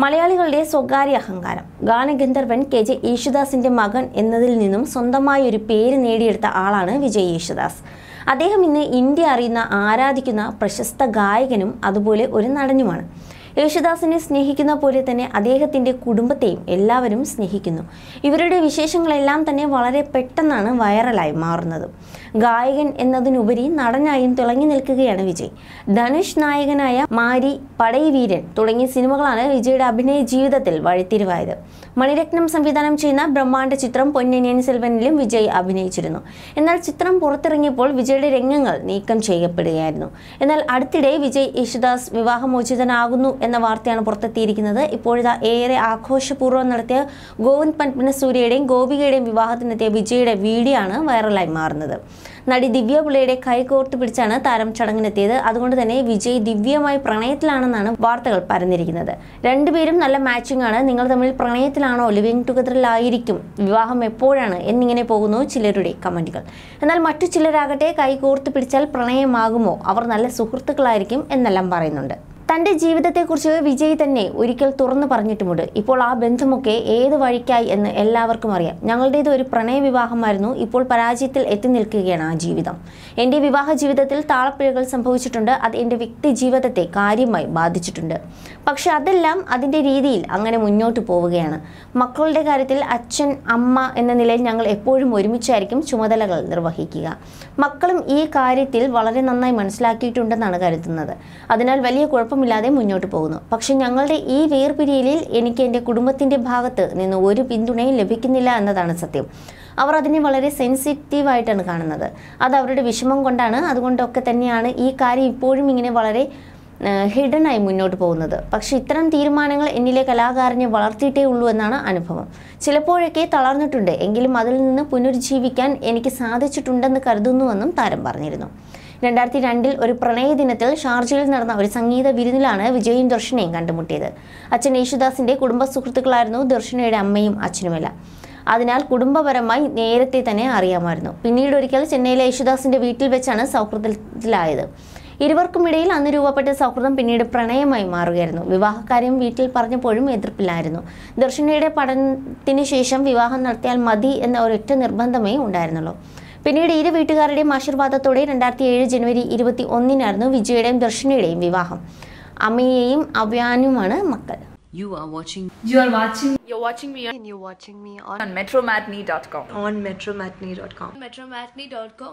മലയാളികളുടെ സ്വകാര്യ അഹങ്കാരം ഗാനഗന്ധർവൻ കെ ജെ യേശുദാസിന്റെ മകൻ എന്നതിൽ നിന്നും സ്വന്തമായ ഒരു പേര് നേടിയെടുത്ത ആളാണ് വിജയ് യേശുദാസ് അദ്ദേഹം ഇന്ന് ഇന്ത്യ അറിയുന്ന ആരാധിക്കുന്ന പ്രശസ്ത ഗായകനും അതുപോലെ ഒരു നടനുമാണ് യേശുദാസിനെ സ്നേഹിക്കുന്ന പോലെ തന്നെ അദ്ദേഹത്തിൻ്റെ കുടുംബത്തെയും എല്ലാവരും സ്നേഹിക്കുന്നു ഇവരുടെ വിശേഷങ്ങളെല്ലാം തന്നെ വളരെ പെട്ടെന്നാണ് വൈറലായി മാറുന്നത് ഗായകൻ എന്നതിനുപരി നടനായും തിളങ്ങി നിൽക്കുകയാണ് വിജയ് ധനുഷ് നായകനായ മാരി പടൈവീരൻ തുടങ്ങിയ സിനിമകളാണ് വിജയുടെ അഭിനയ ജീവിതത്തിൽ വഴിത്തിരിവായത് മണിരത്നം സംവിധാനം ചെയ്യുന്ന ബ്രഹ്മാണ്ട ചിത്രം പൊന്നനിയൻ സെൽവനിലും വിജയ് അഭിനയിച്ചിരുന്നു എന്നാൽ ചിത്രം പുറത്തിറങ്ങിയപ്പോൾ വിജയുടെ രംഗങ്ങൾ നീക്കം ചെയ്യപ്പെടുകയായിരുന്നു എന്നാൽ അടുത്തിടെ വിജയ് യേശുദാസ് വിവാഹമോചിതനാകുന്നു എന്ന വാർത്തയാണ് പുറത്തെത്തിയിരിക്കുന്നത് ഇപ്പോഴിതാ ഏറെ ആഘോഷപൂർവ്വം നടത്തിയ ഗോവിന്ദ് പന്പിന് സൂര്യയുടെയും ഗോപികയുടെയും വിവാഹത്തിനെത്തിയ വിജയുടെ വീഡിയോ ആണ് വൈറലായി മാറുന്നത് നടി ദിവ്യ പിള്ളയുടെ കൈകോർത്ത് പിടിച്ചാണ് താരം ചടങ്ങിനെത്തിയത് അതുകൊണ്ട് തന്നെ വിജയ് ദിവ്യമായി പ്രണയത്തിലാണെന്നാണ് വാർത്തകൾ പരന്നിരിക്കുന്നത് രണ്ടുപേരും നല്ല മാച്ചിങ് ആണ് നിങ്ങൾ തമ്മിൽ പ്രണയത്തിലാണോ ലിവിങ് ടുഗദറിലായിരിക്കും വിവാഹം എപ്പോഴാണ് എന്നിങ്ങനെ പോകുന്നു ചിലരുടെ കമന്റുകൾ എന്നാൽ മറ്റു ചിലരാകട്ടെ കൈകോർത്ത് പിടിച്ചാൽ പ്രണയമാകുമോ അവർ നല്ല സുഹൃത്തുക്കളായിരിക്കും എന്നെല്ലാം പറയുന്നുണ്ട് തൻ്റെ ജീവിതത്തെക്കുറിച്ച് വിജയ് തന്നെ ഒരിക്കൽ തുറന്നു പറഞ്ഞിട്ടുമുണ്ട് ഇപ്പോൾ ആ ബന്ധമൊക്കെ ഏത് വഴിക്കായി എന്ന് എല്ലാവർക്കും അറിയാം ഞങ്ങളുടേത് ഒരു പ്രണയ വിവാഹമായിരുന്നു ഇപ്പോൾ പരാജയത്തിൽ എത്തി നിൽക്കുകയാണ് ആ ജീവിതം എൻ്റെ വിവാഹ ജീവിതത്തിൽ താളപ്പിഴകൾ സംഭവിച്ചിട്ടുണ്ട് അത് എൻ്റെ വ്യക്തി ജീവിതത്തെ കാര്യമായി ബാധിച്ചിട്ടുണ്ട് പക്ഷെ അതെല്ലാം അതിൻ്റെ രീതിയിൽ അങ്ങനെ മുന്നോട്ട് പോവുകയാണ് മക്കളുടെ കാര്യത്തിൽ അച്ഛൻ അമ്മ എന്ന നിലയിൽ ഞങ്ങൾ എപ്പോഴും ഒരുമിച്ചായിരിക്കും ചുമതലകൾ നിർവഹിക്കുക മക്കളും ഈ കാര്യത്തിൽ വളരെ നന്നായി മനസ്സിലാക്കിയിട്ടുണ്ടെന്നാണ് കരുതുന്നത് അതിനാൽ വലിയ കുഴപ്പം കുഴപ്പമില്ലാതെ മുന്നോട്ട് പോകുന്നു പക്ഷെ ഞങ്ങളുടെ ഈ വേർപിരിയലിൽ എനിക്ക് എൻ്റെ കുടുംബത്തിൻ്റെ ഭാഗത്ത് നിന്ന് ഒരു പിന്തുണയും ലഭിക്കുന്നില്ല എന്നതാണ് സത്യം അവർ അതിനെ വളരെ സെൻസിറ്റീവായിട്ടാണ് കാണുന്നത് അത് അവരുടെ വിഷമം കൊണ്ടാണ് അതുകൊണ്ടൊക്കെ തന്നെയാണ് ഈ കാര്യം ഇപ്പോഴും ഇങ്ങനെ വളരെ ഹിഡനായി മുന്നോട്ട് പോകുന്നത് പക്ഷെ ഇത്തരം തീരുമാനങ്ങൾ എന്നിലെ കലാകാരനെ വളർത്തിയിട്ടേ ഉള്ളൂ എന്നാണ് അനുഭവം ചിലപ്പോഴൊക്കെ തളർന്നിട്ടുണ്ട് എങ്കിലും അതിൽ നിന്ന് പുനരുജ്ജീവിക്കാൻ എനിക്ക് സാധിച്ചിട്ടുണ്ടെന്ന് കരുതുന്നുവെന്നും താരം പറഞ്ഞിരുന്നു രണ്ടായിരത്തി രണ്ടിൽ ഒരു പ്രണയ ദിനത്തിൽ ഷാർജയിൽ നടന്ന ഒരു സംഗീത വിരുന്നിലാണ് വിജയും ദർശനയും കണ്ടുമുട്ടിയത് അച്ഛൻ യേശുദാസിന്റെ കുടുംബ സുഹൃത്തുക്കളായിരുന്നു ദർശനയുടെ അമ്മയും അച്ഛനുമെല്ലാം അതിനാൽ കുടുംബപരമായി നേരത്തെ തന്നെ അറിയാമായിരുന്നു പിന്നീട് ഒരിക്കൽ ചെന്നൈയിലെ യേശുദാസിന്റെ വീട്ടിൽ വെച്ചാണ് സൗഹൃദത്തിലായത് ഇരുവർക്കുമിടയിൽ അന്ന് രൂപപ്പെട്ട സൗഹൃദം പിന്നീട് പ്രണയമായി മാറുകയായിരുന്നു വിവാഹകാര്യം വീട്ടിൽ പറഞ്ഞപ്പോഴും എതിർപ്പില്ലായിരുന്നു ദർശനയുടെ പഠനത്തിന് ശേഷം വിവാഹം നടത്തിയാൽ മതി എന്ന ഒരൊറ്റ നിർബന്ധമേ ഉണ്ടായിരുന്നുള്ളൂ പിന്നീട് ഇരു വീട്ടുകാരുടെയും ആശീർവാദത്തോടെ രണ്ടായിരത്തി ഏഴ് ജനുവരി ഇരുപത്തി ഒന്നിനായിരുന്നു വിജയുടെയും ദർശനയുടെയും വിവാഹം അമ്മയെയും അവ്യാനുമാണ് മക്കൾ You are watching. You are watching. You're watching me. And you're watching me on, on metromatney.com. On metromatney.com. Metromatney.com.